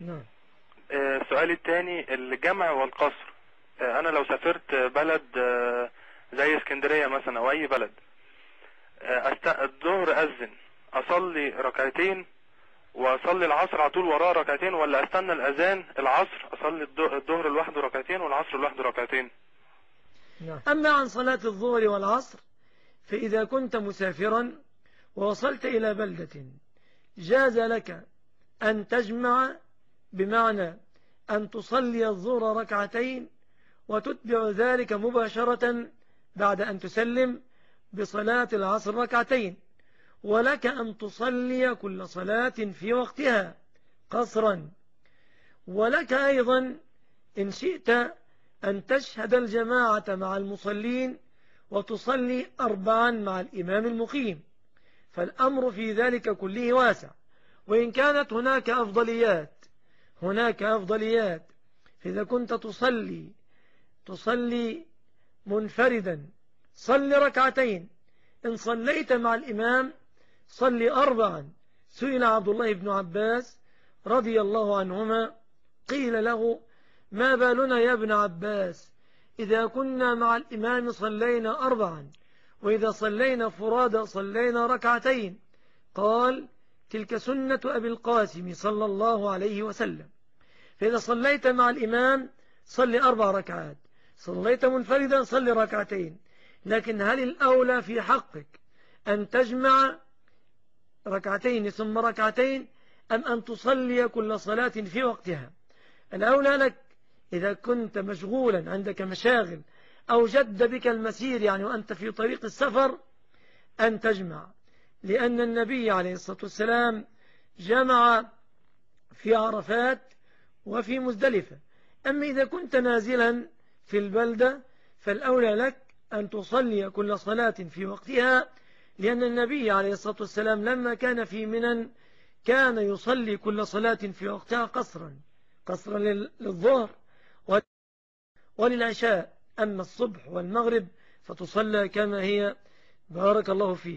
نعم السؤال آه، الثاني الجمع والقصر آه، انا لو سافرت بلد آه، زي اسكندرية مثلا او اي بلد أست... الظهر اذن اصلي ركعتين واصلي العصر على طول وراه ركعتين ولا استنى الاذان العصر اصلي الظهر لوحده ركعتين والعصر لوحده ركعتين نعم. اما عن صلاة الظهر والعصر فاذا كنت مسافرا ووصلت الى بلدة جاز لك ان تجمع بمعنى أن تصلي الظهر ركعتين وتتبع ذلك مباشرة بعد أن تسلم بصلاة العصر ركعتين ولك أن تصلي كل صلاة في وقتها قصرا ولك أيضا إن شئت أن تشهد الجماعة مع المصلين وتصلي أربعا مع الإمام المقيم فالأمر في ذلك كله واسع وإن كانت هناك أفضليات هناك أفضليات إذا كنت تصلي تصلي منفردا صل ركعتين إن صليت مع الإمام صلي أربعا سئل عبد الله بن عباس رضي الله عنهما قيل له ما بالنا يا ابن عباس إذا كنا مع الإمام صلينا أربعا وإذا صلينا فرادى صلينا ركعتين قال تلك سنة أبي القاسم صلى الله عليه وسلم فإذا صليت مع الإمام صل أربع ركعات صليت منفردا صل ركعتين لكن هل الأولى في حقك أن تجمع ركعتين ثم ركعتين أم أن تصلي كل صلاة في وقتها الأولى لك إذا كنت مشغولا عندك مشاغل أو جد بك المسير يعني وأنت في طريق السفر أن تجمع لأن النبي عليه الصلاة والسلام جمع في عرفات وفي مزدلفة أما إذا كنت نازلا في البلدة فالأولى لك أن تصلي كل صلاة في وقتها لأن النبي عليه الصلاة والسلام لما كان في منن كان يصلي كل صلاة في وقتها قصرا قصرا للظهر وللعشاء أما الصبح والمغرب فتصلى كما هي بارك الله فيه